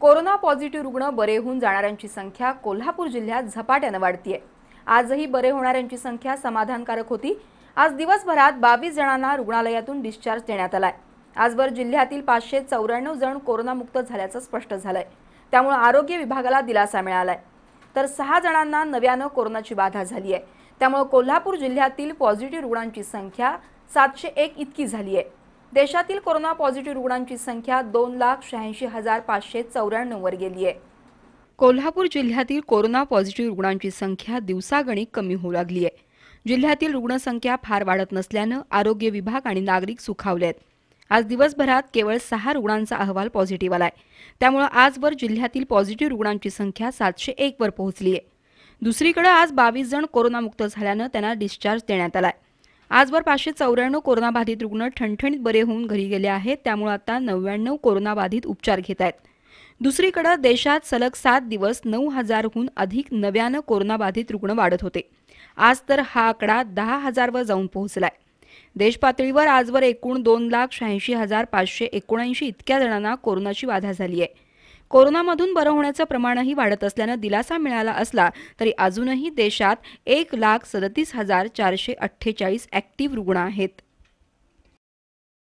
corona positive रुग्ण बरे होऊन जाणाऱ्यांची संख्या कोल्हापूर जिल्ह्यात झपाट्यानं वाढतीये आजही बरे होणाऱ्यांची संख्या समाधानकारक होती आज दिवसभरात बावीस जणांना रुग्णालयातून डिस्चार्ज देण्यात आलाय आजवर जिल्ह्यातील पाचशे चौऱ्याण्णव जण कोरोनामुक्त झाल्याचं स्पष्ट झालंय त्यामुळे आरोग्य विभागाला दिलासा मिळालाय तर सहा जणांना नव्यानं कोरोनाची बाधा झाली आहे त्यामुळे कोल्हापूर जिल्ह्यातील पॉझिटिव्ह रुग्णांची संख्या सातशे एक इतकी झाली आहे देशातील कोरोना पॉझिटिव्ह रुग्णांची संख्या दोन लाख शहाऐंशी हजार पाचशे चौऱ्याण्णववर गेली आहे कोल्हापूर जिल्ह्यातील कोरोना पॉझिटिव्ह रुग्णांची संख्या दिवसागणिक कमी होऊ लागली आहे जिल्ह्यातील रुग्णसंख्या फार वाढत नसल्यानं आरोग्य विभाग आणि नागरिक सुखावले आहेत आज दिवसभरात केवळ सहा रुग्णांचा अहवाल पॉझिटिव्ह आलाय त्यामुळं त्यामुळे आजवर जिल्ह्यातील पॉझिटिव्ह रुग्णांची संख्या सातशे एकवर पोहोचली आहे दुसरीकडे आज बावीस जण कोरोनामुक्त झाल्यानं त्यांना डिस्चार्ज देण्यात आलाय आजवर पाचशे चौऱ्याण्णव कोरोनाबाधित रुग्ण ठणठणीत बरे होऊन घरी गेले आहेत त्यामुळे आता नव्याण्णव कोरोनाबाधित उपचार घेत आहेत दुसरीकडे देशात सलग सात दिवस नऊ हजारहून अधिक नव्यानं कोरोनाबाधित रुग्ण वाढत होते आज तर हा आकडा दहा हजारवर जाऊन पोहोचलाय देशपातळीवर आजवर एकूण दोन लाख शहाऐंशी हजार पाचशे एकोणऐंशी इतक्या जणांना कोरोनाची बाधा झाली आहे कोरोनामधून बरं होण्याचं प्रमाणही वाढत असल्यानं दिलासा मिळाला असला तरी अजूनही देशात एक लाख सदतीस हजार चारशे अठ्ठेचाळीस ॲक्टिव्ह रुग्ण आहेत